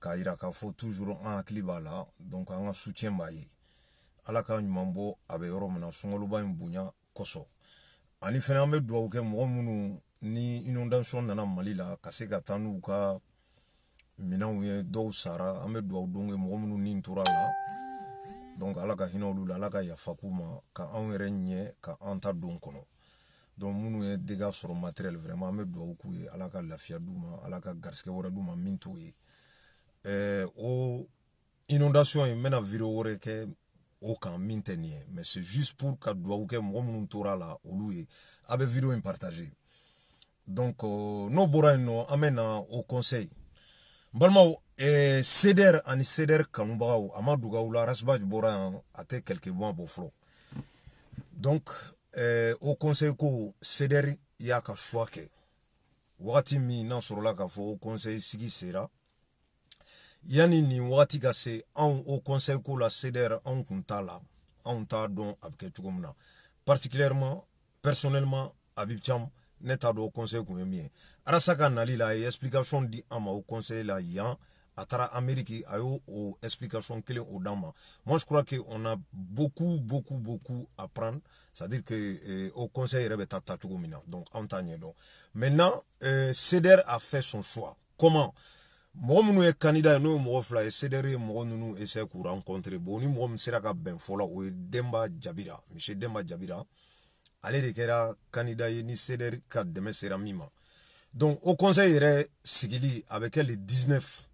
k'a yira k'a fɔ tuzur an hakili b'a la donc an ka sutiyɛn b'a ye ala ka ɲuman bɔ a bɛ yɔrɔ min na sunkaloba in bonya kosɔn ani fɛnɛ an bɛ dugawu kɛ mɔgɔ minnu ni inondation nana mali la ka se ka taa n'u ka minɛnw ye dɔw sara an bɛ dugawu don kɛ mɔgɔ minnu ni tora la donc ala ka hinɛ olu la ala ka yafa k'u ma ka anw yɛrɛ ɲɛ ka an ta don kɔnɔ donc minnu ye dégâts sɔrɔ matériel vraiment an bɛ dugawu k'u ye ala ka lafiya d'u ma ala ka garisɛgɛ wɛrɛ d'u ma min t'o ye Eh, o inondation ye n bɛna video wɛrɛ kɛ o kan min tɛ nin ye mais c'est juste pour ka duwawu kɛ mɔgɔ minnu tora la olu ye a bɛ video in partager donc euh, n'o bɔra yen nɔ an bɛ na au conseil n balimaw eh, cdr ani cdr kanubagaw a ma duga aw la rasbaj bɔra yan a tɛ quelque bon bɔ fɔlɔ donc eh, au conseil ko cdr y'a ka choix kɛ wagati min n'a sɔrɔla k'a fɔ au conseil sigi sera yanni nin wagati ka se anw o conseil ko la cdr anw kun t'a la anw t'a dɔn a bɛ kɛ cogo min na particulièrement personnellement abib cam ne t'a dɔn o conseil kun ye min ye arasa ka nali la a ye explication di an ma o conseil la yan a taara amériki a y'o o explication kelen o d'an ma moi je crois que on a beaucoup beaucoup beaucoup à prendre c'est à dire que eh, au conseil yɛrɛ bɛ ta ta cogo min na donc anw t'a ɲɛdɔn maintenant eh, cdr a fait son choix comment mɔgɔ minnu ye kanida ye n'o ye mɔgɔ fila ye sedɛri ye mɔgɔ ninnu ese k'u rencontre bon ni mɔgɔ min sera ka bɛn fɔlɔ o ye denba jabira misi denba jabira ale de kɛra kanida ye ni sedɛri ka dɛmɛ sera min ma donc o conseil yɛrɛ sigili a bɛ kɛ le 19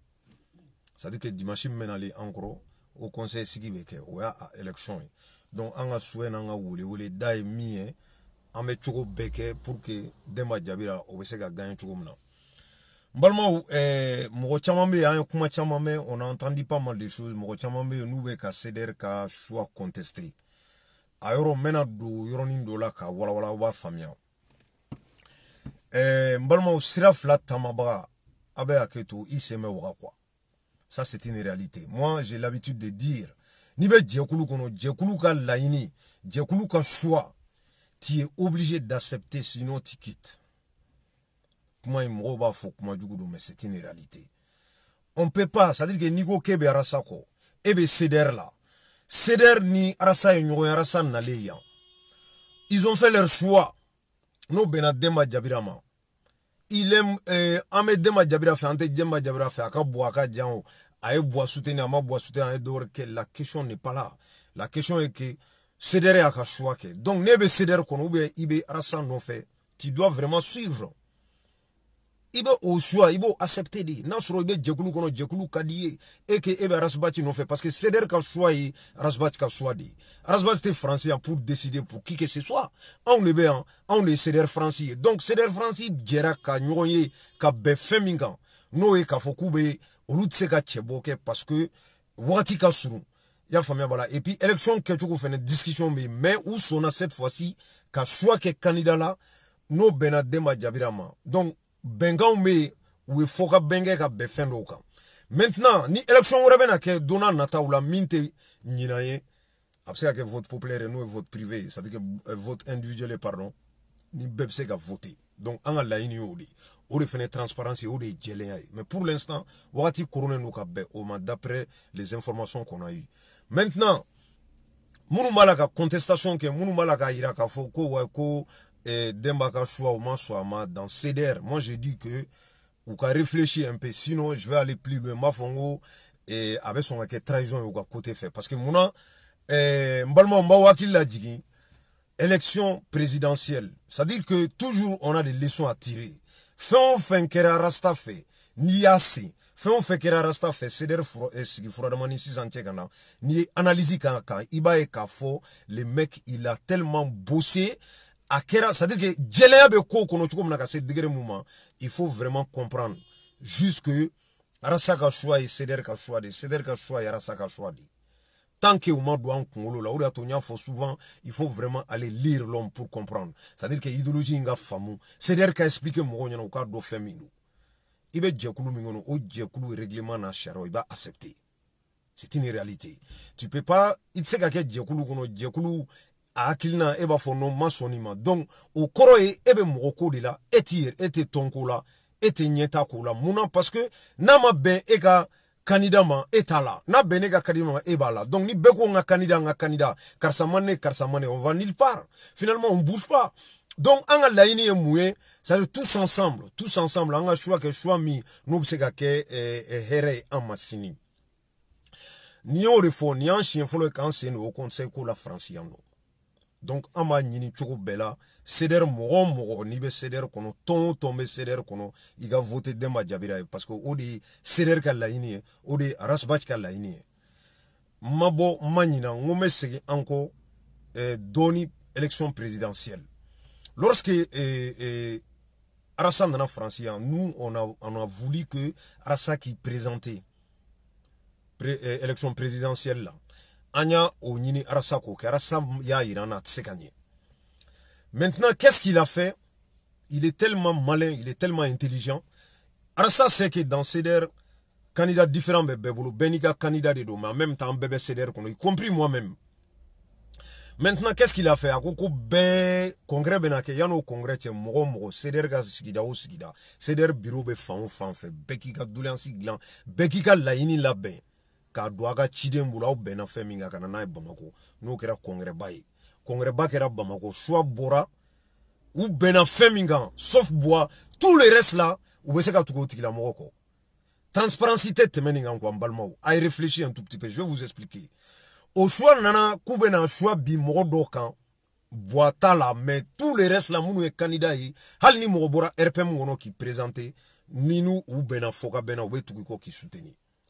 c'est à dire que dimanche min bɛ nalen an kɔrɔ o conseil sigi bɛ kɛ o y'a a élection ye donc an ka souhait n'an ka welewele da ye min ye an bɛ cogo bɛɛ kɛ pour que denba jabira o bɛ se ka gagner cogo min na n eh, mɔgɔ caman bɛ hein, kuma on a entendu pas mal de choses mɔgɔ caman bɛ ka CDR ka choix contester a ah, yɔrɔ du, bɛna don la ka wala aw b'a faamuya eh, n balimaw ça c'est une réalité moi j'ai l'habitude de dire n'i bɛ jɛkulu kɔnɔ jɛkulu ka laɲini jɛkulu ka choix tu es obligé d'accepter sinon tu quittes kuma ye mais c'est une réalité on peut pas c'est à dire que eh ben, n'i Kebe k'e bɛ arasa ceder là, ceder ni la ni arasa ye na ye ils ont fait leur choix n'o benadema Djabirama, il aime euh, an bɛ Demba Jabira fɛ an tɛ Demba Jabira fɛ a ka soutenir Boua soutenir la question n'est pas là la question est que ceder a à choix que donc nebe bɛ ben CDR kɔnɔ ou bien i non fait tu dois vraiment suivre i bɛ o suya i b'o accepte de n'a sɔrɔ i bɛ jɛkulu kɔnɔ jɛkulu ka di i ye e ke e eh bɛ rasbaci nɔfɛ parce que cdr ka suya ye rasbaci ka suya de ye rasbaci tɛ faransi yan pour décider pour qui que ce soit anw de bɛ yan anw de ye cdr faransi ye donc cdr faransi jɛra ka ɲɔgɔn ye ka bɛn fɛn min kan n'o ye k'a fɔ k'u bɛ olu tɛ se ka cɛbɔ kɛ parce que wagati ka surun i y'a faamuya b'a la et puis élection kɛcogo fɛnɛ discussion bɛ yen mais u sɔnna cette fois ci ka suya kɛ candidat la n'o bɛnna denba jabira ma donc bɛnkanw we yen u ka bɛn maintenant ni élection ou rebena ke kɛ Nata ou la minte tɛ ɲinan vote populaire n'o e vote privé c'est à dire eh, vote individuel pardon ni bebse ka voter donc an la laɲini y'o de de transparence de mais pour l'instant wati koronnen nou ka bɛn ma d'après les informations qu'on a eu. maintenant Mounou malaka contestation ke, mounou malaka ira k'a yira et Dembaka Choua ou soit dans CDR. Moi, j'ai dit que, ou qu'à réfléchir un peu, sinon, je vais aller plus loin. Mafongo, et avec son raquette trahison, ou qu'à côté fait. Parce que, mouna, eh, mbalma qui la dit hein, élection présidentielle. C'est-à-dire que toujours, on a des leçons à tirer. Fin fin a rasta fait, ni assez. Fin fin a rasta fait, CDR faudra demander si kana. Ni analyse quand Quand iba kafo, le mec, il a tellement bossé, a kɛra c'est à dire que jɛlenya bɛ kow kɔnɔ cogo min degré mun il faut vraiment comprendre jusque arasa ka et ye CDR ka choix de CDR ka choix ye arasa de tant que u doit en an la o de y'a to souvent il faut vraiment aller lire l'homme pour comprendre c'est à dire que idéologie in pas faamu CDR ka expliquer mɔgɔw ɲɛna u k'a dɔn fɛn min don i bɛ jɛkulu règlement n'a sariyaw i accepter c'est une réalité tu peux pas Il sait se ka kɛ jɛkulu a hakilina e b'a fɔ nɔ ma sɔn nin ma donc o kɔrɔ ye e bɛ mɔgɔ ko de la e t'i yɛrɛ e tɛ tɔn ko la e tɛ ɲɛta ko la munna parce que n'a ma bɛn e ka kanida ma e t'a la n'a bɛn ne ka kanida ma e b'a la donc ni bɛɛ ko n ka kanida n ka kanida karisa man ne karisa man ne on va nulle part finalement on bouge pas donc an ka laɲini ye mun ye c'est à dire tous ensemble tous ensemble an ka choix kɛ choix min n'o bɛ se ka kɛ eh, eh, hɛrɛ ye an ma sini n'i y'o de fɔ nin y'an siɲɛ fɔlɔ ye k'an sen don o conseil ko la faransi yan nɔ donc an b'a Bela, cogo bɛɛ la ceder Kono, o mɔgɔ n'i a CDR kɔnɔ voté Demba Jabira parce que ou de ceder CDR ka laɲini ye o de ye mabo manina ma euh, élection présidentielle lorsque eh, eh, nana nous on a, on a voulu que Arasa qui présentait euh, élection présidentielle là maintenant qu'est-ce qu'il a fait il est tellement malin il est tellement intelligent arasa sait que dans CDR candidat différent candidat de mais en même temps bébé CDR y compris moi-même maintenant qu'est-ce qu'il a fait a fait ben, congrès bɛ na congrès il y o qui CDR il bureau be fan fan fe, k'a don a ka ciden bolo aw bɛnna fɛn min kan ka na n'a ye bamakɔ n'o kɛra kɔnkɛrɛba ye kɔnkɛrɛba kɛra bamakɔ suwa bɔra u bɛnna fɛn min kan sauf bois tout le reste la u bɛ se ka tugu o tigilamɔgɔ kɔ transparency tɛ tɛmɛ nin kan quoi n balimaw a ye réfléchir un tout petit peu je vais vous expliquer o suwa nana k'u bɛna suwa bin mɔgɔ dɔw kan bois t'a la mais tout le reste la minnu ye candidat ye hali ni mɔgɔ bɔra rpm kɔnɔ k'i présenter ni n'u bɛnna fɔ ka bɛnna u bɛ tugu i kɔ k'i soutenir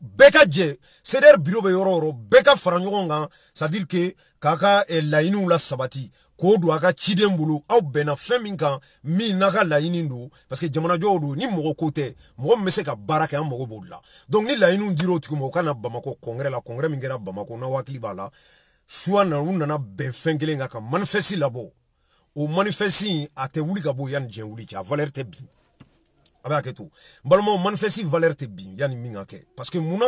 bɛɛ ka jɛ CDR bureau bɛ yɔrɔ o yɔrɔ bɛɛ ka fara ɲɔgɔn kan c'est à dire que k'a ka eh, laɲiniw lasabati k'o don a ka ciden bolo aw bɛnna fɛn min kan min n'a ka laɲini don parce que jamanajɔw don ni mɔgɔ ko tɛ mɔgɔ min bɛ se ka baara kɛ an mago b'o de la donc ni laɲiniw dira o tigi ma o ka na Bamakɔ congrès la congrès min kɛra Bamakɔ n'aw hakili b'a la suwa na u nana bɛn fɛn kelen kan ka manifeste labɔ o manifeste in a tɛ wuli ka bɔ yen yanni diɲɛ wuli cɛ a valeur tɛ bin a bɛ hakɛ to n balimaw manifeste valeur tɛ bin yanni min ka kɛ parce que munna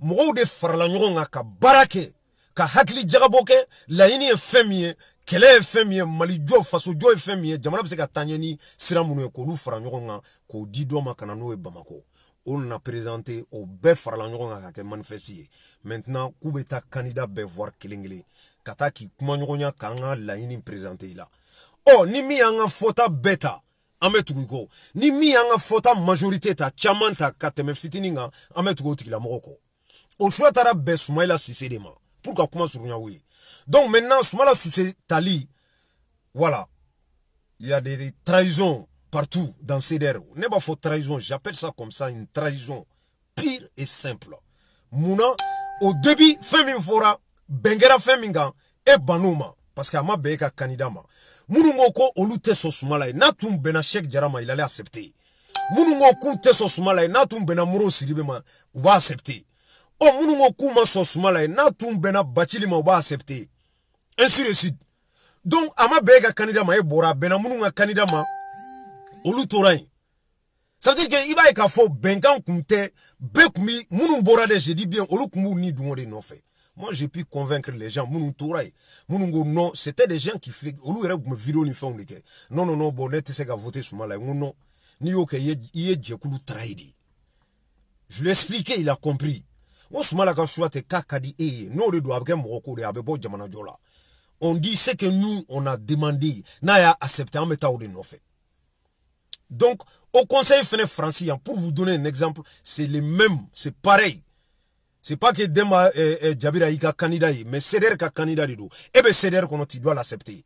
mɔgɔw de farala ɲɔgɔn kan ka baara kɛ ka hakili jagabɔ kɛ laɲini ye fɛn min ye kɛlɛ ye fɛn min ye malijɔ fasojɔ ye fɛn min ye jamana bɛ se ka taa ɲɛ ni sira minnu ye k'olu fara ɲɔgɔn kan k'o di dɔ ma e ka na n'o ye bamakɔ o nana présenter o bɛɛ farala ɲɔgɔn kan ka kɛ manifeste ye maintenant k'u bɛ taa candidat bɛɛ voir kelen kelen ka taa k'i kumaɲɔgɔnya k'an ka laɲini présenter i la ɔ oh, ni min y'an ka fɔta bɛɛ ta an ni mi anga fota majorite ta chamanta ta ka tɛmɛ fitinin kan an bɛ tugu o tigilamɔgɔ kuma surunya donc maintenant la tali voilà il y a des trahisons partout dans CDR ne b'a fo trahison j'appelle ça comme ça une trahison pire et simple Muna au début fɛn bengera bengera feminga, parce que a ma bɛn e ka kanida ma minnu ko ko olu tɛ sɔn suma la ye n'a tun bɛnna sɛki jara ma ilale asɛpte minnu ko k'u tɛ sɔn suma la ye n'a tun bɛnna moro siribe ma u b'a asɛpte ɔ minnu ko k'u ma sɔn suma la ye n'a tun bɛnna bacili ma u b'a asɛpte ainsi de suite donc a ma bɛn e ka kanida ma e bɔra a bɛnna minnu ka kanida ma olu tora yen ça veut dire que i b'a ye k'a fɔ bɛnkan tun tɛ bɛɛ tun bi minnu bɔra dɛ je dis bien olu tun b'u ni dungɔ de nɔfɛ Moi, j'ai pu convaincre les gens. non, c'était des gens qui fait, olu yɛrɛ tun bɛ vidéo ni fɛnw Non, non, non, bon, ne tɛ se voter suma la. non, n'i ok, il est ye jɛkulu trahi Je lui ai expliqué, il a compris. N suma la quand je suis k'a ka di e non N'o de don, de ye, On dit ce que nous, on a demandé. Naya y'a accepté, an bɛ taa o nos faits. Donc, au conseil français, pour vous donner un exemple, c'est le même, c'est pareil c'est pas que Demba eh, eh, Jabira candidat mais CDR ka candidat de don et bɛ CDR kɔnɔ doit l'accepter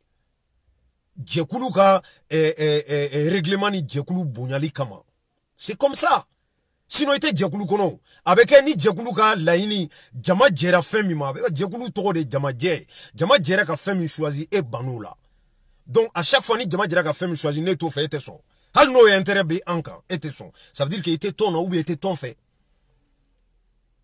jɛkulu ka eh, eh, eh, eh ni bonyali kama c'est comme ça sinon était tɛ kono. Avec avec ni jɛkulu ka laini jama jera femme ma a de jama jɛ jama jera ka choisi e banoula. donc à chaque fois ni Djama jera ka fɛn choisi ne fait fɛ e tɛ n'o intérêt anka, ça veut dire que était ton ou bien était ton fait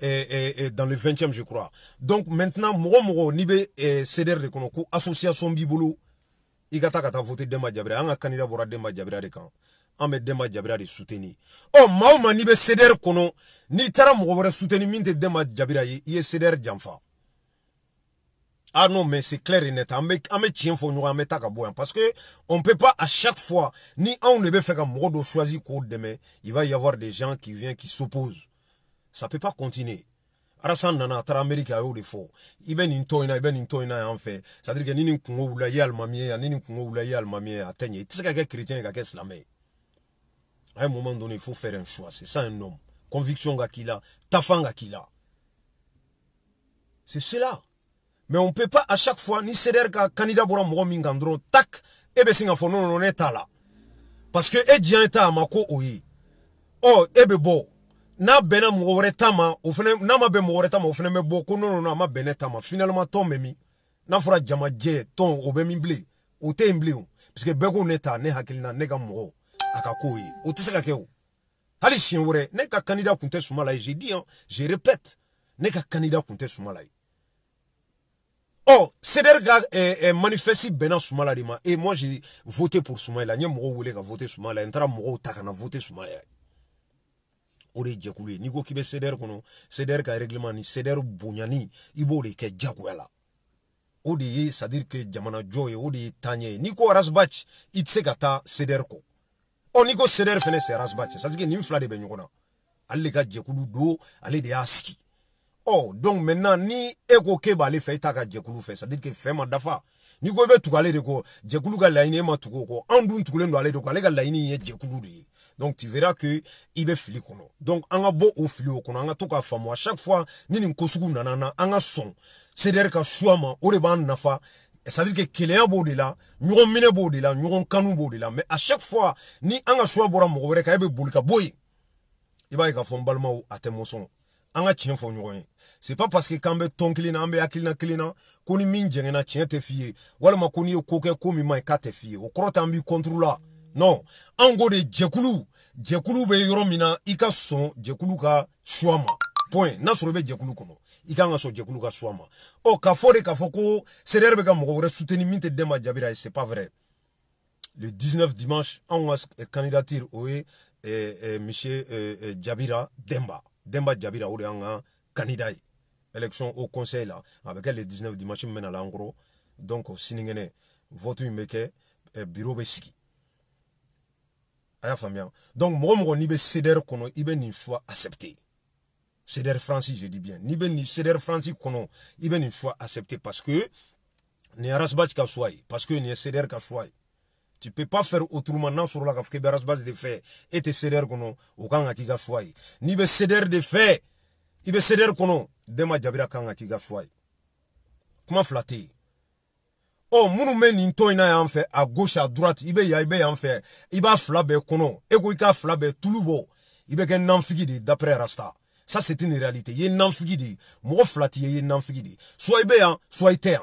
dans le 20e je crois donc maintenant moro moro nibe Ceder CDR de Konoko, association Bibolo, bolo i voté Dema ka Anga voter candidat pour la Jabira de kan an bɛ Demba de soutenir oh maa n'i CDR n'i taara mɔgɔ wɛrɛ soutenir minte tɛ Demba ye ah non mais c'est clair et net Ame bɛ an bɛ tiɲɛ parce que on peut pas à chaque fois ni on ne peut faire comme choisir k'o demain, il va y avoir des gens qui viennent qui s'opposent ça peut pas continuer. Arasana, nana tara taara Amérique a y'o de fɔ i bɛ nin tɔ na i bɛ na c'est à dire que ni nous kungo wula i ye ni nous kungo wula a tɛ ɲɛ i chrétien à un moment donné il faut faire un choix c'est ça un homme conviction ka k'i la tafan la c'est cela mais on peut pas à chaque fois ni CDR ka candidat bɔra mɔgɔ min kan dɔrɔn tac et ben non non la parce que e diɲɛ t'a ma ko o Oh, et bon n'a bena mɔgɔ wɛrɛ ta ma o fɛnɛ n'a ma bɛn mɔgɔ tama, ma o non non ma bɛn tama, finalement ton memi, n'a fɔra jamajɛ ton o ou min mbli ou, te yen o parce que bɛɛ ko ne ne hakilina ne ka mɔgɔ a ou k'o ye o ka hali ne ka candidat tun tɛ j'ai dit hein, je répète ne ka candidat tun tɛ Oh, c'est ɔ CDR manifeste bɛnna Sumala ma et moi j'ai voté pour Soumaïla n ye mɔgɔw wele ka voter Soumaïla n taara takana ta ka o de ye jɛkulu ye n'i ko k'i bɛ sedɛri kɔnɔ sedɛri ka reglement ni sedɛri bonyani i b'o de kɛ jagoya la o de ye sadiri ke jamanajɔ ye o de ye taɲɛ ye n'i ko rasbac i tɛ se ka taa sedɛri kɔ ɔ n'i ko sedɛri fɛnɛ sɛ rasbac sansike nin fila de bɛ ɲɔgɔn na ale de ka jɛkulu don ale de y'a sigi ɔ donc maintenant ni e ko k'e b'ale fɛ e t'a ka jɛkulu fɛ sadiri ke fɛn ma dafa n'i ko i bɛ tugu ale de kɔ jɛkulu ka laɲini e ma tugu o kɔ anw dun tugulen don ale de kɔ ale ka laɲini ye jɛkulu de ye donc tu verras que i bɛ fili kɔnɔ donc an ka bɔ o fili o kɔnɔ an ka to k'a faamu à chaque fois ni nin ko sugu nana an na an ka sɔn CDR ka suwa ma o de b'an nafa c'est à dire que kelenya b'o de la ɲɔgɔn minɛ b'o de la ɲɔgɔn kanu b'o de la mais à chaque fois ni an ka suwa bɔra mɔgɔ wɛrɛ kan e bɛ boli ka bɔ yen i b'a ye k'a fɔ n balimaw a tɛ mɔsɔn Anga ka c'est pas parce que Kambe bɛ tɔn kelen na an na min jɛngɛnna f'i ko n'i ko k'a te f'i o b'i non ango de jekulu jekulu be yɔrɔ min na swama. ka suwa point n'a sɔrɔ i bɛ jɛkulu kɔnɔ i kan ka ka suwa k'a fɔ de k'a min te Demba Jabira c'est pas vrai le 19 dimanche on a candidature o ye eh, monsieur euh, euh, Jabira Demba Demba Jabira ou de y'an candidat élection au conseil Avec elle, le 19 dimanche même m'en na gros. donc sinikɛnɛ vote votez bɛ eh, bureau besiki. aya a donc moi, moi, n'i be CDR kono, i ni nin choix accepté. je dis bien n'i be ni CDR francis kono, i ni choix accepté parce que ni Arasbach ka choix parce que ni ye CDR tu peux pas faire autrement n'a sɔrɔla k'a fɔ k'i bɛ arasbase de fɛ e tɛ cdr kɔnɔ o kan ka k'i ka choix ye n'i bɛ cdr de fɛ i bɛ cdr kɔnɔ dɛma jabira kan ka k'i ka choix ye kuma fila tɛ yen ɔ minnu bɛ nin tɔn in na yan fɛ à gauche à droite i bɛ yan i bɛ yan fɛ i b'a fila bɛɛ kɔnɔ e ko i k'a fila bɛɛ tulu bɔ i bɛ kɛ nanfigi de ye d'après rasta ça c'est une réalité i ye nanfigi de ye mɔgɔ fila t'i ye i ye nanfigi de ye soit i bɛ yan soit i tɛ yan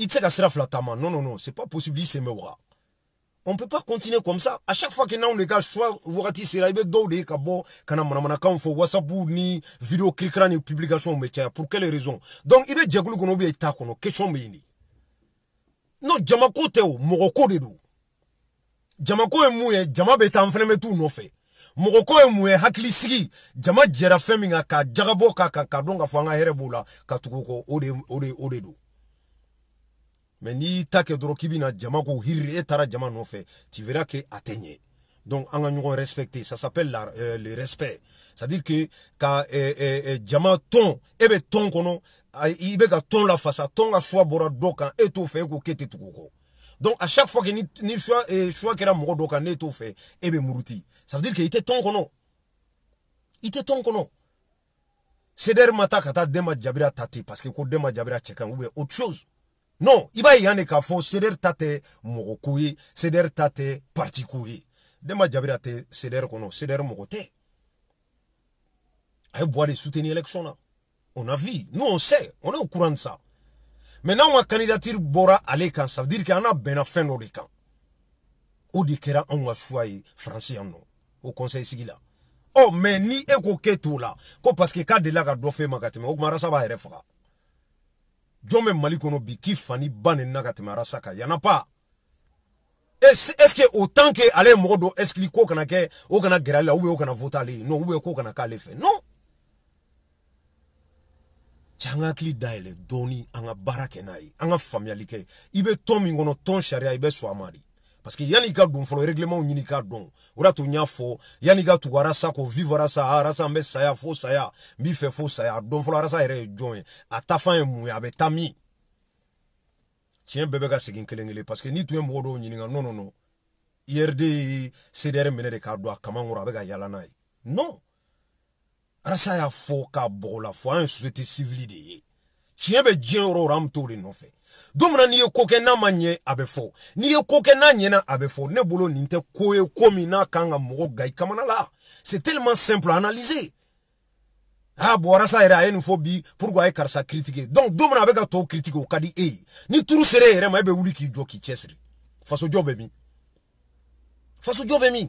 Il t'a Non, non, non, c'est pas possible, il se on peut pas continuer comme ça. À chaque fois que nous avons soit vous ratissez là, il y a des gens qui ont WhatsApp ni vidéo, cliquera ni publication, pour quelle raison Donc, il y a des gens qui ont question des questions. Non, Jamako Teo, Moroko de do. Jamako e moué, Jama beta ta tout non fait. Moroko e moué, Hakli sigi, Jama djera feminga ka, Jagabo ka ka, ka donga fanga herebula, ka ode, ode, ode do mais n'i take ta jama ko hiri etara jama fe, tu verras que atenye. donc an ka ça s'appelle euh, le respect c'est à dire que ka euh, euh, euh jama ton ebe ton tɔn kɔnɔ ka ton la face a ton a fois bora et tout fait e ko kete tɛ donc à chaque fois que ni ni choix eh, choix kera mɔgɔ dokan, kan muruti ça veut dire que il était ton kono il était ton kono ceder ma taa ka Jabira tati parce que ko dema Jabira cɛ ou bien autre chose non i b'a yan de k'a fɔ sedɛri ta tɛ mɔgɔ ko ye sedɛri ta tɛ parti ko ye denba jabira tɛ sedɛri kɔnɔ sedɛri mɔgɔ tɛ a ye buwa de soutenir élection na on a vu nous on sait on est au courant de ça mais n'anw ka candidature bɔra ale kan ça veut dire que an na bɛnna fɛn dɔ de kan o de kɛra anw ka choix ye faransi yan nɔ o conseil sigi la ɔ mais ni e ko k'e t'o la ko parce que k'a delila ka dɔ f'e ma ka tɛmɛ o tuma arasa b'a yɛrɛ faga jɔn bɛ mali kɔnɔ bi k'i fani ba nin na ka tɛmɛ arasa kan yana pa est ce que o tant que ale ye mɔgɔ dɔ explique k'o kana kɛ o kana gɛrɛ ale la ubiyɛn o kana vote ale ye non ubiyɛn k'o kana k'ale fɛ non cɛ an ka hakili dayɛlɛ dɔɔni an ka baara kɛ n'a ye an ka faamuyali kɛ i bɛ tɔn min kɔnɔ tɔn sariya i bɛ sɔn a ma de parce que yani i ka don fɔlɔ réglementw ɲini ka dɔn o da to n y'a fɔ yani i ka tugu arasa kɔ vivre arasa arasa n bɛ saya fo saya n b'i fɛ fo saya a dɔn fɔlɔ arasa yɛrɛ ye jɔn ye a ta fan ye mun ye a bɛ taa min tiɲɛ bɛɛ bɛ ka segin kelen kelen parce que n'i tun ye mɔgɔ dɔw ɲininka non non non IRD ye CDR minɛ de k'a don a kama kɔrɔ a bɛ ka yaala n'a ye non arasa y'a fɔ k'a bɔgɔla fɔ an ye société civile de ye tiɲɛ bɛ diɲɛ yɔrɔ yɔrɔ an bɛ t'o de nɔfɛ don min na n'i ye ko kɛ n'a ma ɲɛ a bɛ fɔ n'i ye ko kɛ n'a ɲɛna a bɛ fɔ ne bolo nin tɛ ko ye ko min n'a kan ka mɔgɔ gan i kamana la c'est tellement simple à analyser a ah, bɔra sa yɛrɛ a ye nin fɔ bi pourquoi a ye karisa critiquer donc don min na a bɛ ka tɔw critiquer o ka di e ye ni turu sera e yɛrɛ ma e bɛ wuli k'i jɔ k'i cɛsiri fasojɔ bɛ min fasojɔ bɛ min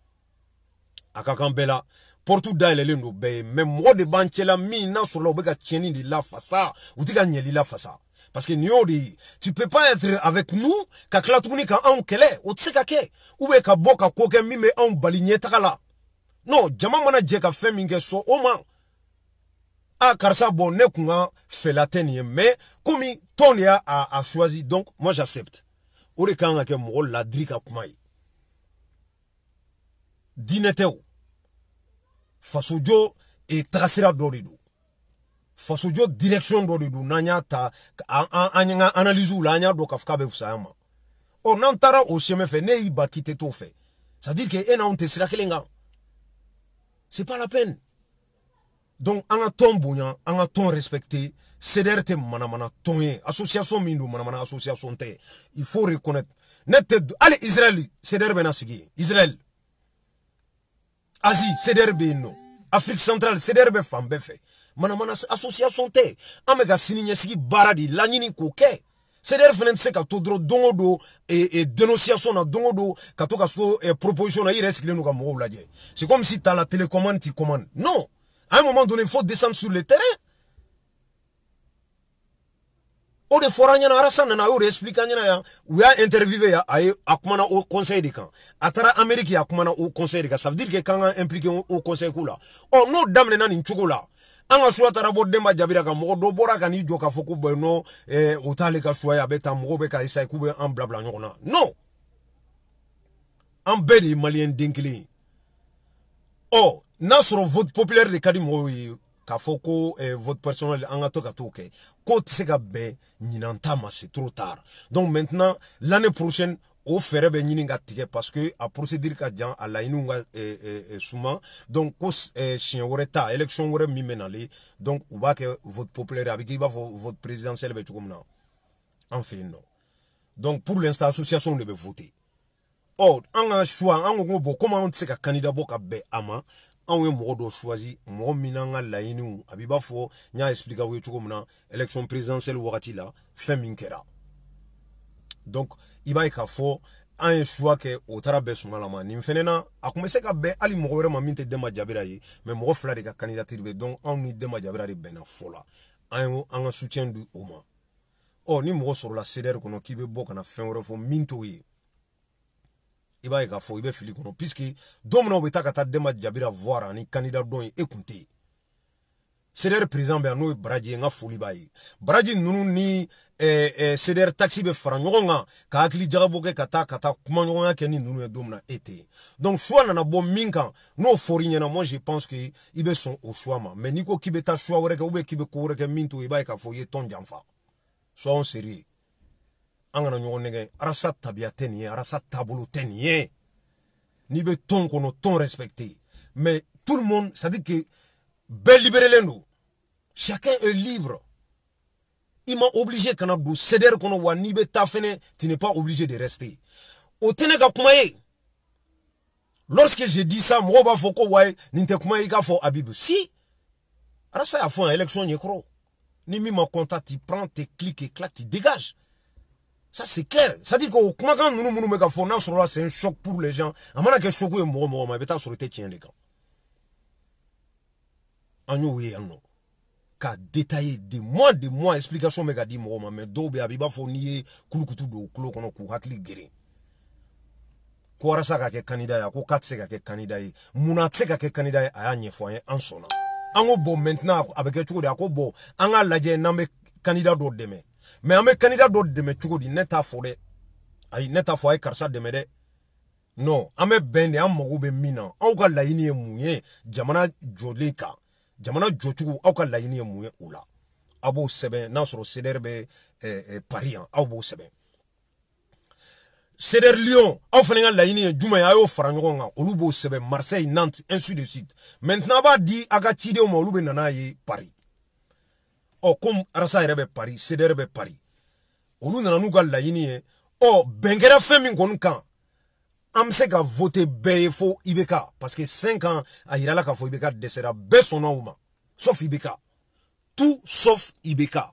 Akakambela, portu kan bɛɛ la même dayɛlɛlen moi de banchela mina sur n'a sɔrɔla u ka tiɲɛni de lafasa u tɛ ka parce que nin tu peux pas être avec nous ka tila ka anw kɛlɛ o ou ka ko kɛ min non jama mana ka ah car ne kunga fait la tɛ mais komi tonia a choisi donc moi j'accepte ou ka kɛ diinɛ tɛ o fasojo e, tracera do de don direction d'Oridou. de don ta an la an k'a fɔ ma o sɛmɛ ne iba ba k'i te t'o fe c'est dire que en on te sira c'est pas la peine donc en a ton bonya en a ton respecté CDR tɛ manamana ton ye association min mana, manamana association te il faut reconnaître Nette. Allez, Israël c'est bɛ na Israël asie c'est derrière nous. Afrique centrale, c'est derrière femme, fan bɛɛ association t. Améga bɛ ka baradi ɲɛsigi baara c'est laɲini k'o kɛ sedɛri fana tɛ se et to dɔrɔn don dénonciation na est proposition na i yɛrɛ ka c'est comme si t'as la télécommande tu commande. non à un moment donné il faut descendre sur le terrain o de fɔra ɲɛna arasa nana a y'o de explique ɲɛna yan u y'a interviewe ya a ye a kumana o conseil de kan a taara amérique a kumana o conseil de kan ça veut dire que k'an ka impliqué o conseil ko la ɔ n'o daminɛna nin cogo la an ka suya taara bɔ denba jabira kan mɔgɔ dɔ bɔra ka n'i jɔ k'a fɔ ko bɛn nɔ eh, o t'ale ka suya ye a bɛ tan mɔgɔw bɛ ka esaye k'u bɛ an bilabila ɲɔgɔn na non an bɛɛ de ye maliyɛn den kelen ye ɔ n'a sɔrɔ vote populaire de ka di mɔgɔw ye k'a fɔ ko eh, vote personnel an ka to ka t'o kɛ k'o tɛ se ka bɛn ɲinan ta ma c'est trop tard donc maintenant l'année prochaine o fɛɛrɛ bɛ ɲini ka tigɛ parce que a procédure ka jan a laɲiniw ka eh, eh, eh suma donc ko eh, siɲɛ wɛrɛ ta élection wɛrɛ min bɛ nale donc u b'a kɛ vote populaire a bɛ kɛ i b'a fɔ vote présidentielle bɛ cogo min na an fɛ yen nɔ donc pour l'instant association de bɛ voter ɔ an ka choix an ko ko bon komi an tɛ se ka candidat bɔ ka bɛn a ma anw ye mɔgɔ dɔ suwazi mɔgɔ min n'an ka laɲiniw a b'i b'a fɔ n y'a explique aw ye cogo min na élection présidentielle wagati la fɛn min kɛra donc i b'a ye k'a fɔ an ye suwa kɛ o taara bɛn suma lama nin fɛnɛ na a kun bɛ se ka bɛn hali mɔgɔ wɛrɛ ma min tɛ dɛma jabira ye mɛ mɔgɔ fila de ka candidature bɛ donc anw ni dɛma jabira de bɛnna fɔ la an ye an ka soutien di o ma ɔ ni mɔgɔ sɔrɔla CDR kɔnɔ k'i bɛ bɔ ka na fɛn wɛrɛ fɔ min t'o ye i b'a ye k'a fɔ i bɛ fili kɔnɔ puisque don min na u bɛ taa ka taa dɛma jabira voir ani candidat dɔn ye e kun tɛ yen CDR président bɛ yan n'o ye baraji ye n ka foli b'a ye baraji ninnu ni eh, eh, CDR taxi bɛ fara ɲɔgɔn kan ka hakili jagabɔ kɛ ka taa ka taa kumaɲɔgɔnya kɛ ni ninnu ye don min na e tɛ yen donc choix nana bɔ min kan n'o fɔr'i ɲɛna moi je pense que i bɛ sɔn o choix ma mais n'i ko k'i bɛ taa choix wɛrɛ kɛ ou bien k'i bɛ ko wɛrɛ kɛ min t'o ye i b'a ye k'a fɔ i ye tɔn janfa soyons sérieux On kana arasa n'i mais tout le monde ça dit que bel libéré nous, chacun est libre Il ma obligé kana on cdr n'i tafene, tu n'es pas obligé de rester Au lorsque j'ai dit ça moi, b'a foko pas ni te si y'a fait élection ni ma contact tu prends tes clics et clac tu dégages ça, c'est clair. Ça dit qu'au moment quand nous nous mettons à fond, dans ce c'est un choc pour les gens. À moins que choc soit moi mort, mais peut-être que ce soit les gens En y en non. Qu'à détailler de mois, des mois, explication, mais qu'à dire mort, mais d'où, bien, il va fournir, coulou, coulou, coulou, coulou, coulou, coulou, coulou, coulou, Kwarasa kake kanida ya, kukatse kake kanida ya, munatse kake kanida ya, haya nyefwane ansona. Ango bo, maintenant, abeke chukode, ako bo, angalaje laje candidat kanida do deme. mɛ an bɛ kanida dɔ dɛmɛ cogo di ne t'a fɔ dɛ ayi ne t'a fɔ a ye karisa dɛmɛ dɛ non an bɛ bɛn de an mago bɛ min na aw ka laɲini ye mun ye jamana jɔlen kan jamana jɔcogo aw ka laɲini ye mun ye o la aw b'o sɛbɛn n'a sɔrɔ sedɛr bɛ eh, eh, pari yan aw b'o sɛbɛn sedɛr lion aw fana ka laɲini ye juma ye a y'o fara ɲɔgɔn kan olu b'o sɛbɛn marseille nantes ainsi de suite maintenant a b'a di a ka cidenw ma olu bɛ na n'a ye pari Oh comme arasa yɛrɛ Paris, pari sede Rebe Paris. On nana n'u ka la bengera ɔ bɛn kɛra fɛn min kɔni ibeka ka vote parce que 5 ans a yirala k'a fo Ibeka de sera sɔnna son nom sauf Ibeka. tout sauf Ibeka.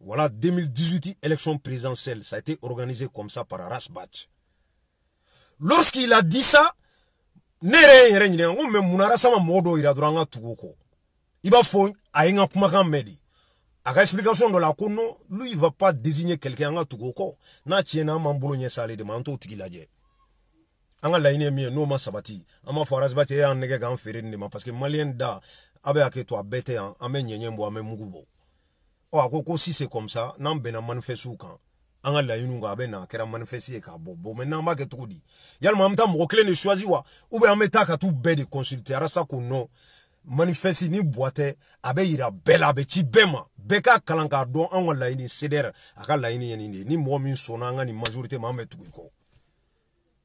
voilà 2018 élection présidentielle ça a été organisé comme ça par Aras Batch. lorsqu'il a dit ça ne yɛrɛ a n un ɲininka modo ira mais i b'a fɔ a ye n ka kumakan mɛn de a ka explication dɔ la ko non lui il va pas désigner quelqu'un an ka tugu o kɔ n'a tiɲɛna an b'an bolo ɲɛsin ale de ma an t'o tigi lajɛ an ka laɲini ye min ye n'o ma sabati an b'a fɔ arasibati e y'an nɛgɛ k'an feere nin de ma parce que maliyɛn da a bɛ hakɛ to a bɛɛ tɛ yan an bɛ ɲɛɲɛ bɔ an bɛ mugu bɔ ɔ a ko ko si c'est comme ça n'an bɛnna manifɛsiw kan an ka laɲiniw kan a bɛ na a kɛra manifɛsi ye k'a bɔ bon mɛ n'an b'a kɛ cogo di yalima an bɛ taa mɔgɔ kelen de suwazi wa ou bien an bɛ taa ka t'u bɛɛ de consulter arasa ko non manifeste ni buwa tɛ a bɛ yira bɛɛ la a bɛ ci bɛɛ ma bɛɛ k'a kalan k'a dɔn anw ka laɲini cdr a ka laɲini ye nin de ye ni mɔgɔ min sɔnna an ka nin majorité ma an bɛ tugu i kɔ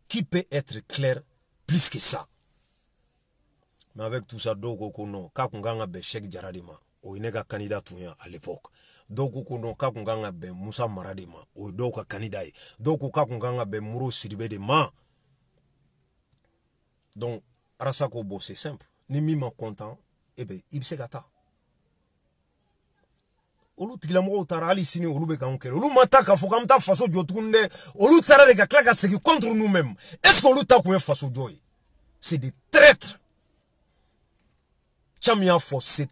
qui peut être clair plus que ça mais avec tout ça dɔw ko ko non k'a kun kan ka bɛn chek jara de ma o ye ne ka candidat tun ye à l'époque dɔw ko ko non k'a kun kan ka bɛn musa mara de ma o ye dɔw ka candidat ye dɔw ko k'a kun kan ka bɛn moro siribe de ma donc arasa ko bon c'est simple ni min ma et eh ben bɛ se ka taa olu tigilamɔgɔw taara Ali sini olu bɛ k'anw olu Mata k'a faso olu tara de ka contre nous mêmes est ce que olu ta ko faso c'est des traîtres Tcham y'a c'est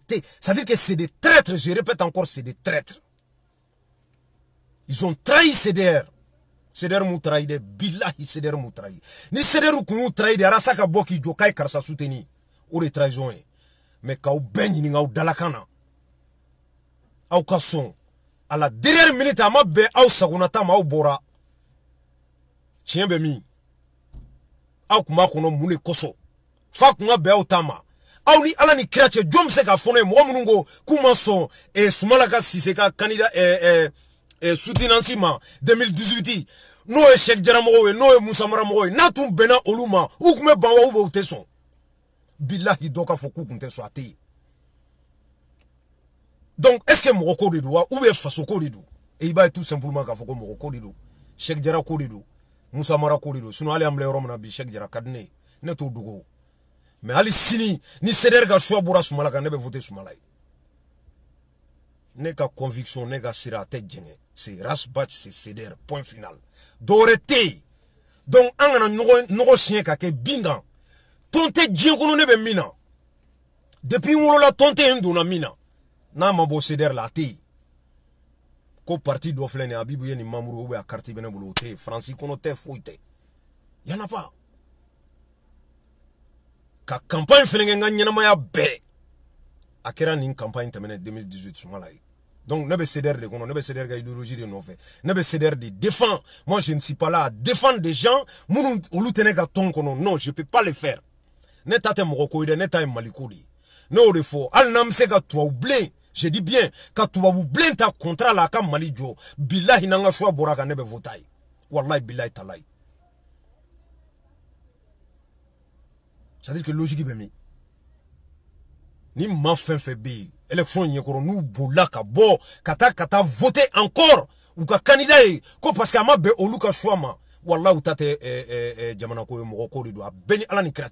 à dire que c'est des traîtres je répète encore c'est des traîtres ils ont trahi CDR CDR m'u trahi dɛ bilahi CDR Mou trahi ni CDR kun trahi de arasa ka bɔ soutenir o de ye trahison ye mɛ k'aw bɛɛ ɲininka aw dalakan na aw ka sɔn a ah, la derrière minute a ma bɛn aw sagonata ma aw bɔra tiɲɛ bɛ min aw tun b'a kɔnɔ mun de kosɔn f'a tun ka bɛn aw ta ma aw ni ala ni kira cɛ jɔn bɛ se ka fɔ ne ye mɔgɔ minnu ko k'u ma sɔn eh, sumala ka sise ka kanida eh, eh, eh, soutenance ma 2018 n'o ye sɛki jaramɔgɔw ye n'o ye musa maramɔgɔw ye n'a tun bɛnna olu ma u tun bɛ ban wa u b'o tɛ sɔn Billahi dɔw k'a fɔ k'u tun donc est ce que mon ko de ou bien faso ko de et b'a tout simplement k'a foku mon mɔgɔ ko de don Cheikh Jara ko de don Musa Mara ko de sinon allez an filɛ na bi Cheikh Jara ne mais allez sini ni seder ga choix bɔra Sumala ka ne be voter Sumala ne ka conviction ne ga sira a tɛ jɛngɛ c'est Rasbach c'est seder, point final Dorete, donc an kana ɲɔgɔn ɲɔgɔn siɲɛ ka kɛ Tonte tɛ diɲɛ kɔnɔ ne depuis où la tonte tenté n na n'a ma bɔ CDR la thé. ko parti dɔ filɛ nin ye Abibu ye a carte bɛ ne bolo o tɛ yen a pas ka campagne fɛnɛ kɛ n ka ɲɛnamaya bɛɛ campagne tɛmɛnɛ 2018 Soumbala malai. Donc, ne céder de ne pas céder l'idéologie de nos fait. Ne pas céder de défendre. Moi, je ne suis pas là à défendre des gens. Mounou, ou l'outenek à ton Non, je peux pas le faire ne ta tɛ ko ne ta ye ne y'o de fɔ ka je dis bien ka tubabu ta contrat la ka mali bilahi nanga ka choix bɔra kan ne bɛ vote a ye walahi bilahi talahi c'est à dire que logique bɛ ni ma fin fɛn bɛ yen élection ɲɛkɔrɔ n'u bolila ka bɔ ka taa ka voter encore ou ka candidat ko parce que be olu ka choix ma walahi u ta eh, eh, eh, ko de a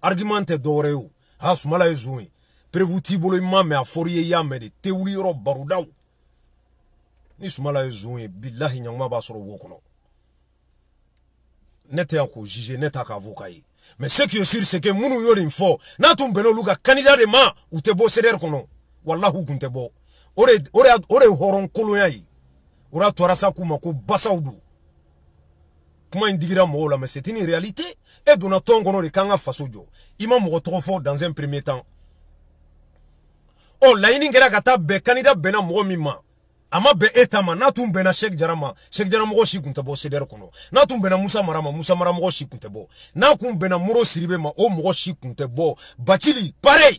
Argimante do re ou, ha sou mala e zouni, prevouti bolo imman me afori e yamedi, te wli yorob barouda ou. Ni sou mala e zouni, billahi nyan waba sorobo kono. Net e akou, jije net akavoka e. Men seki yo sir seke mounu yorin fo, natoun beno luga kanida de man, ou te bo seder kono. Walla hou kon te bo. Ore horon koloyay, e. ora torasa kou mako basa ou do. Kouman indigida mou la, men se ti ni realite? Et donna tɔn kɔnɔ de Imam ka faso dans un premier temps Oh, la eh, kɛra oh, ah, ka kanida bena mɔgɔ min ma a ma bɛn jarama, ta jarama n'a tun bɛnna sɛki jara ma sɛki jara n'a musa marama, musa marama mɔgɔ si tun tɛ n'a ma o mɔgɔ si tun tɛ bɔ bacili pareil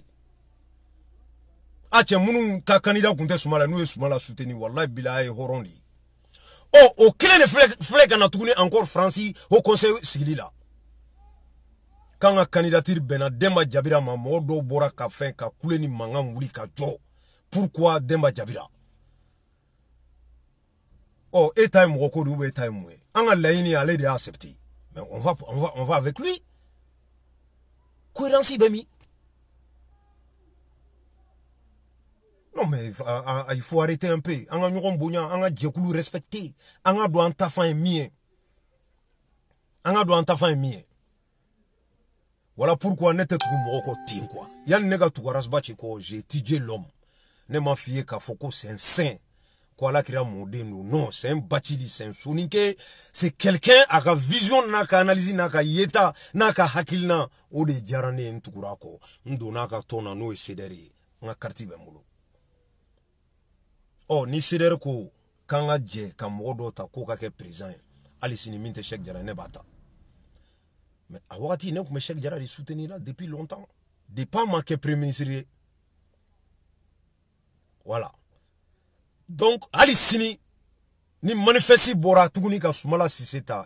a ka kanida la horondi. suteni bila eh, oh, oh, encore Francis, au conseil sigili quand la candidature bɛnna denba jabira ma mɔgɔ Bora bɔra ka fɛn ka kule ni wuli ka pourquoi Demba jabira Oh, et time ye mɔgɔ ko de ou bien e an ale de y'a mais on va on va on va avec lui cohérence bemi. Non, mais il faut arrêter un peu. On a un respecté. On a un tafan et mien. On a un tafan mien. wala pourquoi ne tɛ tugu mɔgɔ kɔ ten kuwa yanni ne ka tugu arasuba ci kɔ j'ai étudié l'homme ne m'a f'i ye k'a fɔ ko c'est un saint ko alakira mɔden don non c'est un bacili c'est un soninke c'est quelqu'un a ka vision n'a ka analyse n'a ka yeta n'a ka hakilina o de diyara oh, ne ye n tugura kɔ n donna a ka tɔn na n'o ye sedɛri ye n ka kariti bɛ n bolo ɔ ni sedɛri ko k'an ka jɛ ka mɔgɔ dɔ ta k'o ka kɛ président ye hali sini min tɛ sɛki jara ne b'a ta Mais a wagati ne que bɛ Sheikh Jara de soutenir là depuis longtemps. pas pas manquer premier ministre Voilà. Donc allez sini ni manifeste tout tuguni ka Sumala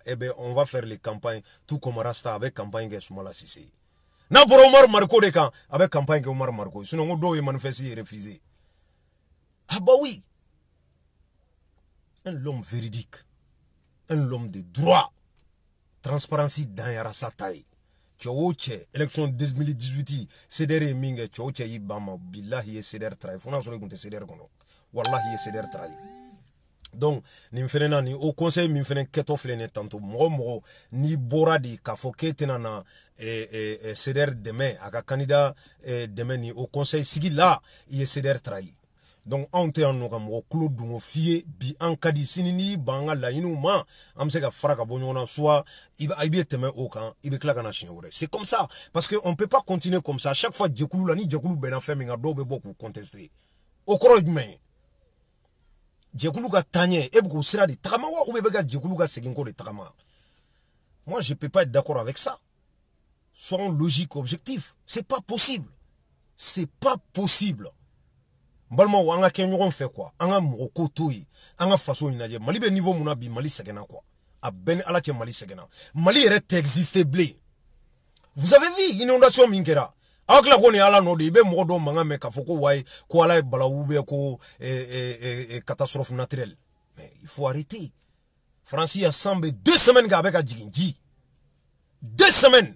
eh bien, on va faire les campagnes tout comme Rasta avec campagne kɛ Soumala Sissé. N'a pas Omar Marco de camp avec campagne qui Omar Marco. Sinon on doit manifester et refuser. Ah bah oui. Un homme véridique, un homme de droit. transparency danyara sa ta ye cɛ o cɛ election 2018 cdr ye min kɛ cɛ o cɛ y'i ban ma bilahi ye cdr tara ye fo n'a sɔrɔ i kun tɛ cdr kɔnɔ walahi ye cdr tara ye donc nin fɛnɛ na nin o conseil min fɛnɛ kɛtɔ filɛ ni tanto mɔgɔ mɔgɔ n'i bɔra de k'a fɔ k'e tɛna na eh, eh, cdr dɛmɛ a ka kanida eh, dɛmɛ nin o conseil sigi la i ye cdr tara ye Donc on te yan nɔ ka mɔgɔ bi n'i ma an bɛ soit iba ibeteme i bɛ tɛmɛ kan na c'est comme ça parce que on peut pas continuer comme ça chaque fois jɛkulu la ni jɛkulu ben fɛn min kan dɔw bɛ bɔ contester o kɔrɔ ye jumɛn de ou bien ga bɛ ka seginko de trama. moi je peux pas être d'accord avec ça soyons logique objectifs c'est pas possible c'est pas possible n balimaw an ka kɛ ɲɔgɔn fɛ anga an ka faso mali niveau mun bi mali sɛgɛnna kuwa a ben ala cɛ mali mali yɛrɛ existe ble vous avez vu inondation minkera. kɛra aw tila ala no de i bɛ mɔgɔ dɔw mankan mɛn k'a fɔ ko ko ala balawu eh, eh, eh, catastrophe naturelle mais il faut arrêter Franci ya san deux semaines avec a bɛ deux semaines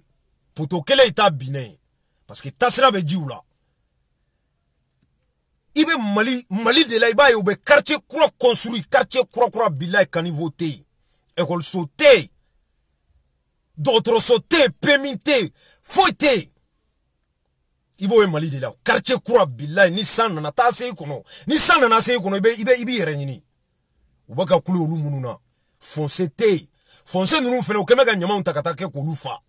pour kelen i t'a parce que tasira bɛ i bɛ mali mali de la i b'a ye u bɛ quartier kura construit quartier kura kura bilayi kanivo tɛ yen ekɔliso tɛ yen dɔgɔtɔrɔso tɛ yen pemi tɛ yen foyi tɛ yen i b'o ye mali de la quartier kura bilayi ni san nana taa se i kɔnɔ ni san nana se i kɔnɔ i bɛ i bɛ i b'i yɛrɛ ɲini u bɛ ka kule olu minnu na fonse tɛ yen fonse ninnu fana u kɛn bɛ ka ɲamanw ta ka taa kɛ k'olu fa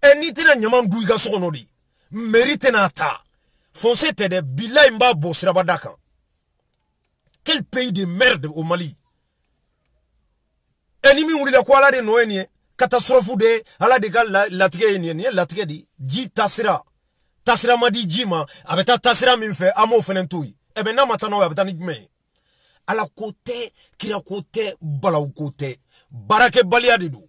ɛ n'i tɛna ɲaman dun i ka so kɔnɔ de mairie tɛna a ta. foncé tɛ dɛ bilayi n b'a bɔ sirabada kan quel pays de merde au mali ɛ ni min wulila ko ala de nɔ ye nin ye catastrophe de ala de ka latigɛ ye nin ye nin ye latigɛ de ji tasira tasira ma di ji ma a bɛ taa tasira min fɛ an m'o fana to yen ɛ eh mɛ n'a ma taa n'o ye a bɛ taa ni jumɛn ye ala ko tɛ kira ko tɛ balawu ko tɛ baarakɛbaliya de don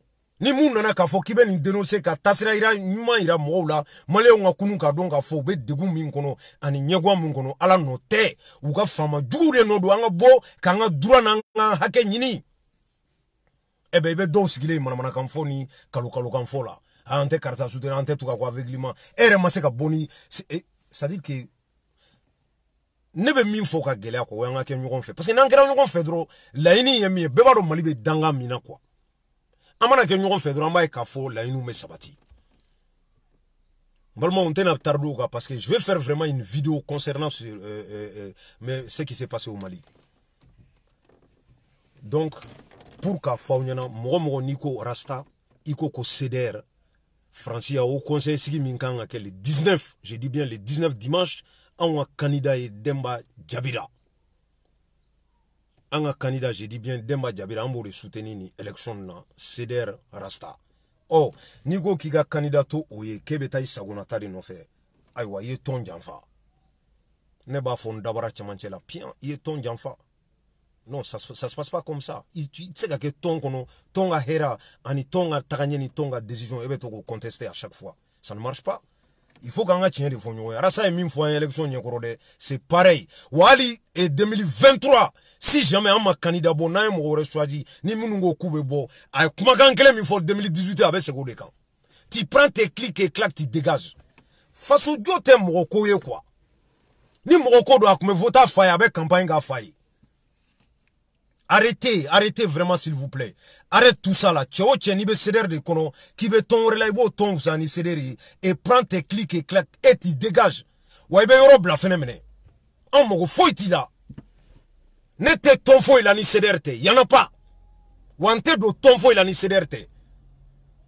ni mun nana k'a fɔ k'i bɛ nin denonse ka tasira yira ɲuman yira mɔgɔw la maliyɛnw ka kunu ka dɔn k'a fɔ u bɛ degun min kɔnɔ ani ɲɛguwa min kɔnɔ ala nɔ tɛ u ka faama juguw de nɔ don an ka bɔ k'an ka dura n'an ka hakɛ ɲini ɛ eh bɛ i bɛ dɔw sigilen manamanakan fɔ ni kalokalokan fɔ la ah, an tɛ karisa soutenir an tɛ tugu a kɔ aveuglement e yɛrɛ ma se ka bɔ ni eh, c'est à dire que ne bɛ min fɔ ka gɛlɛya kɔ o y'an ka kɛ ɲɔgɔn fɛ parce que n'an kɛra ɲɔgɔn fɛ dɔrɔn laɲini ye min ye bɛɛ b'a dɔn mali bɛ danga min na quoi an mana kɛ ɲɔgɔn fɛ dɔrɔn an b'a ye k'a fɔ laɲiniw bɛ sabati n balimaw n tɛna tarder o kan parce que je vais faire vraiment une vidéo concernant sur, euh, euh, euh, mais ce qui s'est passé au Mali donc pour k'a fɔ aw ɲɛna mɔgɔ mɔgɔ n'i ko rasta i ko ko CDR faransi ya o conseil sigi min kan ka kɛ le 19 je dis bien le 19 dimanche anw ka candidat ye Demba Jabira Anga candidat kanida j'ai dit bien Demba Jabira ambo soutenir ni élection na ceder Rasta Oh, n'i kiga k'i ka kanida to o ye k'e bɛ taa i sagonata de nɔfɛ ayiwa i ye tɔn ne b'a fond d'abord dabara cɛmancɛ la ye tɔn non ça, ça se passe pas comme ça Il tɛ que ton kɛ a kɔnɔ ani ton a ni ton ka décision et bien to k'o contester à chaque fois ça ne marche pas il faut qu'on ka tiɲɛ de fɔ ɲɔgɔn ye arasa ye min élection ɲɛkɔrɔ c'est pareil Wali est 2023 si jamais un candidat bɔ n'an ye mɔgɔ choisi ni mon ko k'u bɛ bɔ a ye kumakan 2018 avec ce segin camp. tu prends tes clics et claques tu dégages faso au tɛ tu es ye quoi ni mɔgɔ ko don a tun bɛ vote a campagne à fail Arrêtez, arrêtez vraiment s'il vous plaît. Arrête tout ça là. Chez au chez nibe ceder de kono, qui be ton rela ibo ton usani ceder et prends tes clics et claques et tu dégages. Ouais, ben Europe la phénomène. Oh, en mogo foiti là. N'était ton foy la ni Il te. Y'en a pas. Wante do ton foy la ni ceder te.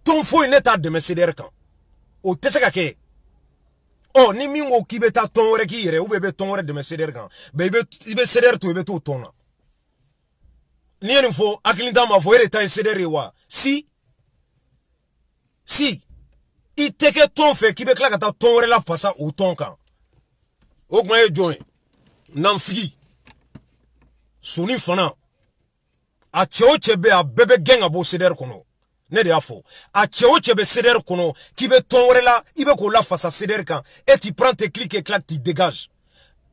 Ton foy n'est pas de me ceder quand. O te se kake. Oh, ni mingo ki be ta ton ore qui ire ou be ton ore de me ceder quand. Be ibe ceder to ibe to ton là. n'i ye nin fɔ hakilita ma fɔ e de ta ye sedere ye wa si si i tɛ kɛ tɔn fɛ k'i bɛ tila ka taa tɔn wɛrɛ lafasa o tɔn kan o kuma ye jɔn ye nanfigi soni fana a cɛ o cɛ bɛ a bɛɛ bɛ gɛn ka bɔ sedɛri kɔnɔ ne de y'a fɔ a cɛ o cɛ bɛ sedɛri kɔnɔ k'i bɛ tɔn wɛrɛ la i bɛ k'o lafasa sedɛri kan et tu prends e tes clics et claques tu dégages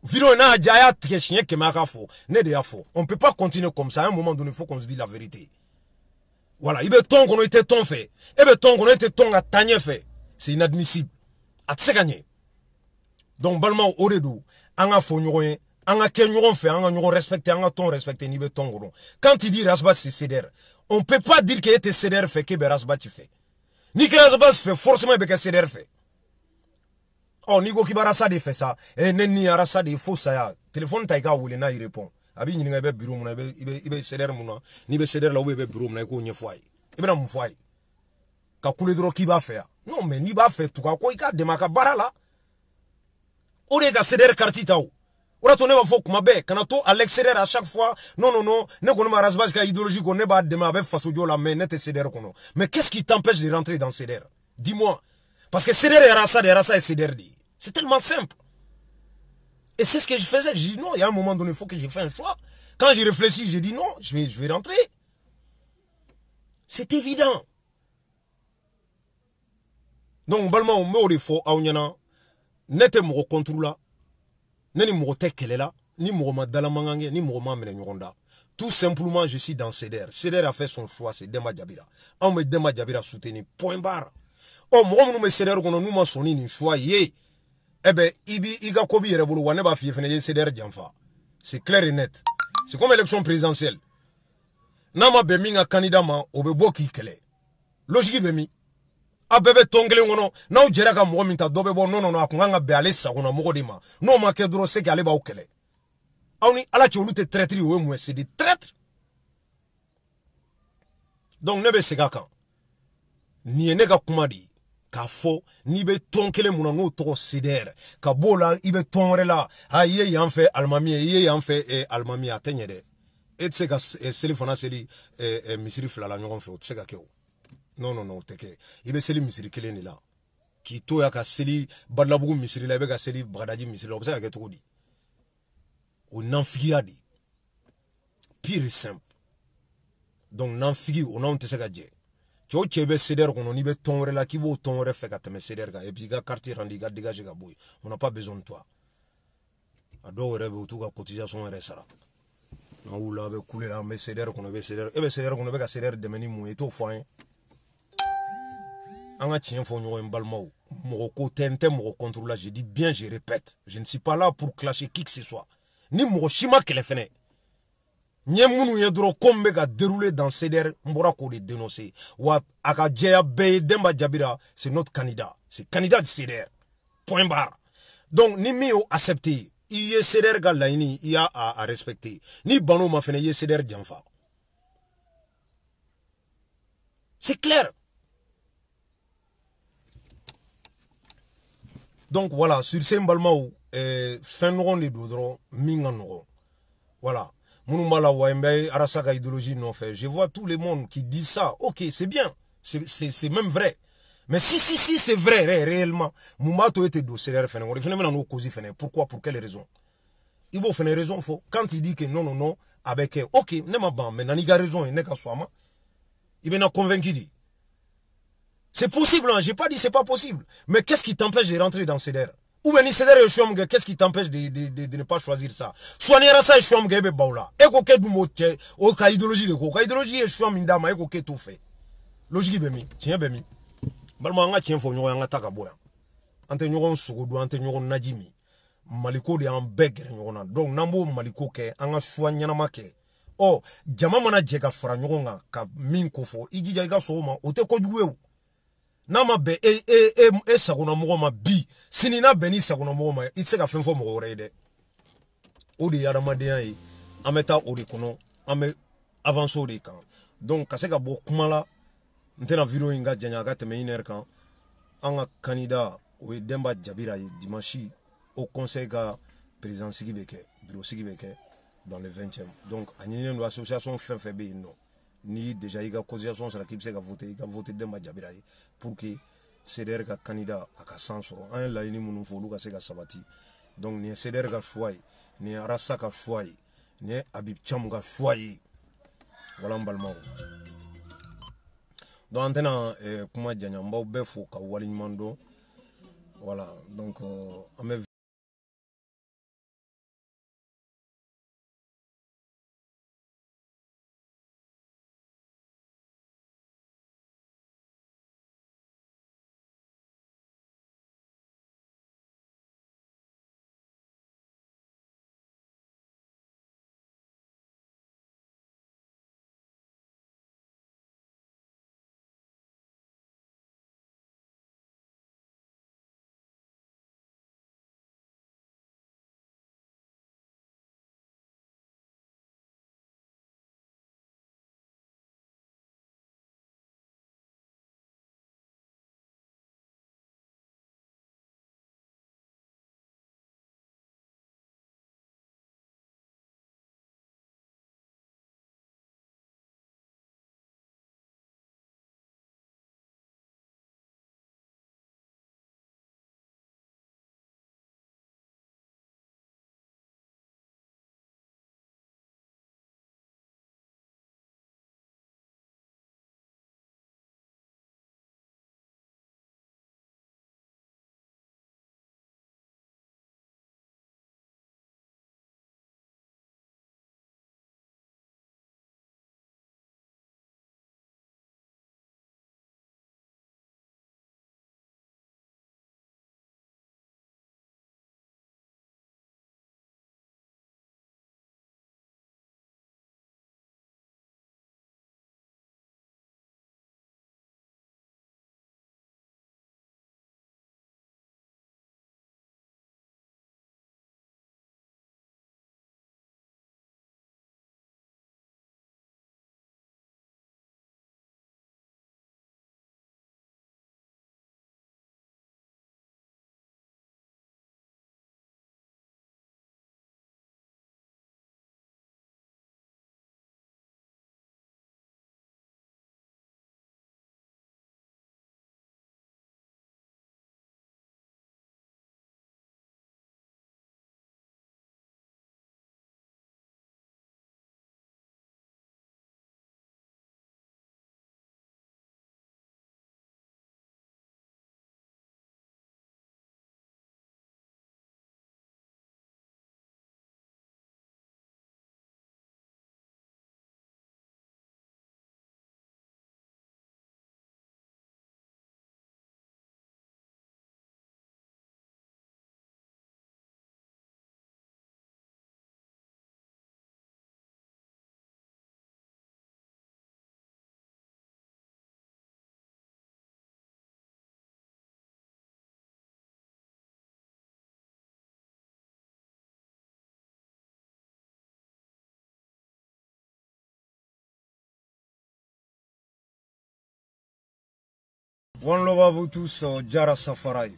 Virona n'a jaya tigɛ siɲɛ fo ne de y'a on peut pas continuer comme ça à un moment donné il faut qu'on se dise la vérité voilà Il veut ton qu'on ait été ton fait. e veut ton qu'on e été ton à taa fait. c'est inadmissible a se gagner. donc balma au de don an ka fɔ ɲɔgɔn ye On ka kɛ ɲɔgɔn fɛ respecter an ka respecter n'i veut ton qu'on. quand il dit Rasba c'est CDR on peut pas dire que était tɛ fait. Que be bɛ tu fais. n'i que Rasba fait forcément e bɛ kɛ CDR Oh, n'i ko k'i bɛ de fait ça. e eh, Neni arasa de ye fo saya telefɔni ta i k'a wele n'a y'i répond. a b'i ɲininka i bɛ biro mun na i bɛ i bɛ n'i bɛ ceder la i bɛ na k'o ɲɛfɔ a i bɛna mun a ka kule Dro k'i b'a fɛ non mais n'i b'a faire tugu a k'a a ka la o de ye ka CDR carte o o ne b'a fɔ kuma to à l'extérieur à chaque fois non non non ne kɔni ma rasbasi ka idéologie kɔ ne b'a dɛmɛ face bɛ la mais ne tɛ mais qu'est-ce qui t'empêche de rentrer dans CDR dis-moi parce que CDR et Rassa, et Rassa et CDR C'est tellement simple. Et c'est ce que je faisais. Je dis non, il y a un moment donné, il faut que j'ai fait un choix. Quand j'ai réfléchi, j'ai dit non, je vais, je vais rentrer. C'est évident. Donc, balma on met au défaut, aounyana, n'était mon contre là, n'est mon est là, ni mon madala mangange, ni mon mamene nyonda. Tout simplement, je suis dans CDR. CDR a fait son choix, c'est Dema Djabira. On met Dema Djabira soutenir. Point barre. ɔ mɔgɔ minnu bɛ CDR kɔnɔ n'u ma sɔn ni nin choix ye eh ben i bi i ka ko b'i yɛrɛ bolo wa ne b'a f'i ye fɛnɛ i ye CDR janfa c'est clair et net c'est comme élection présidentielle n'a ma bɛn min ka candidat ma o bɛ bɔ k'i kɛlɛ logique bɛ min a bɛɛ bɛ tɔn kelen kɔnɔ n'aw jɛra ka mɔgɔ min ta dɔ bɛ bɔ non non non a kun kan ka bɛn ale sagona mɔgɔ de ma n'o ma kɛ dɔrɔn c'est que ale b'aw kɛlɛ aw ni ala cɛ olu tɛ traître o ye mun ye c'est des traîtres donc ne bɛ segin a kan nin ye ne ka kuma de ye k'a fɔ n'i bɛ tɔn kelen mun na n'o tɔgɔ CDR ka b'o la i bɛ tɔn wɛrɛ la a i ye yan fɛ alimami ye i ye yan fɛ eh, alimami ye a tɛ ɲɛ dɛ e tɛ se ka eh, seli fana seli eh, eh, misiri fila la ɲɔgɔn fɛ o tɛ se ka kɛ o non non non o tɛ kɛ i bɛ seli misiri kelen de la k'i to yan ka seli badilabugu misiri la i bɛ ka seli bagadaji misiri la o bɛ se ka kɛ cogo di o nanfigiya de pire simple donc nanfigi o n'anw tɛ se ka jɛ cɛ o cɛ i bɛ sedɛri kɔnɔ n'i bɛ tɔn wɛrɛ la k'i b'o tɔn wɛrɛ fɛ ka tɛmɛ sedɛri kan et puis i ka carte rendi i ka dégage ka bɔ yen on n'a pas besoin de toi a dɔw yɛrɛ bɛ yen u t'u ka cotisation yɛrɛ sara n'an wulila a bɛ kule la an bɛ sedɛri kɔnɔ i bɛ sedɛri e bɛ sedɛri kɔnɔ i e bɛ ka sedɛri dɛmɛ ni mun ye i e t'o fɔ an ye an ka tiɲɛ fɔ ɲɔgɔn ye n balimaw mɔgɔ ko tɛ n tɛ mɔgɔ contre la je dis bien je répète je ne suis pas là pour clasher qui que ce soit ni mɔgɔ si ma kɛlɛ fɛnɛ n ye minnu ye dɔrɔn dans CDR n bɔra k'o de dénoncer wa a ka jɛya Demba Jabira c'est notre candidat c'est candidat de CDR point barre donc ni min y'o accepter i ye CDR ka laɲini i y a respecter n'i ban'o ma fɛnɛ i ye CDR janfa c'est clair donc voilà sur ces n balimaw ɛɛ eh, fɛn de dro dɔrɔn voilà. Arasaka idéologie fait. Je vois tout le monde qui dit ça. Ok, c'est bien. C'est même vrai. Mais si, si, si, c'est vrai, réellement. Moumato était dossier, Pourquoi, pour quelle raison? Il faut faire raison faux. Quand il dit que non, non, non, avec, euh, ok, ne ma ban, mais n'a raison, il n'est qu'à soi, hein. il m'a convaincu C'est possible, hein. je n'ai pas dit que ce n'est pas possible. Mais qu'est-ce qui t'empêche de rentrer dans CDR? ou bien ni sedere shomge qu'est-ce qui t'empêche de, de, de, de ne pas choisir ça soani rasa shomge ebe eh baula eko ke dumo te o oh, ka idéologie de ko ka idéologie shom ndama eko eh, ke to fait logique bemi tiens bemi balma nga tiens fo nyoya nga taka boya ante nyogon sugo do ante nyogon najimi maliko de an bɛɛ gɛrɛ ɲɔgɔn na donc n'an b'o maliko kɛ an ka suwa ɲɛnama kɛ ɔ jama mana jɛ ka fara ɲɔgɔn kan ka min ko fɔ i jija i ka sɔn o ma o tɛ kojugu ye o n'a ma bɛn e e e e sagonamɔgɔ ma bi sini n'a bɛn n'i sagonamɔgɔ ma i tɛ se ka fɛn fɔ mɔgɔ wɛrɛ ye dɛ o de ye adamadenya ye an bɛ taa o de kɔnɔ an bɛ avance o de kan donc ka se ka bɔ kuma la n tɛna video in ka janya a ka tɛmɛ une heure kan an ka candidat o ye Demba Jabira ye dimanche au conseil ka président sigi bɛ kɛ bureau sigi bɛ kɛ dans le 20e donc a ɲinilen don association fɛn fɛn bɛ yen nɔ n'i déjà y a cotisation sara la bɛ se ka voter i ka voter den ma jabira pour que CDR ka candidat à ka san sɔrɔ an ye laɲini minnu fɔ olu ka se ka sabati donc ni ye CDR ka choix ni nin ye Arasa ka choix ye nin ye Habib Cham ka choix ye wala n donc an tɛna eh, kuma janya n b'aw ka waleɲuman voilà donc euh, One love à vous tous, Jara euh, Safarai.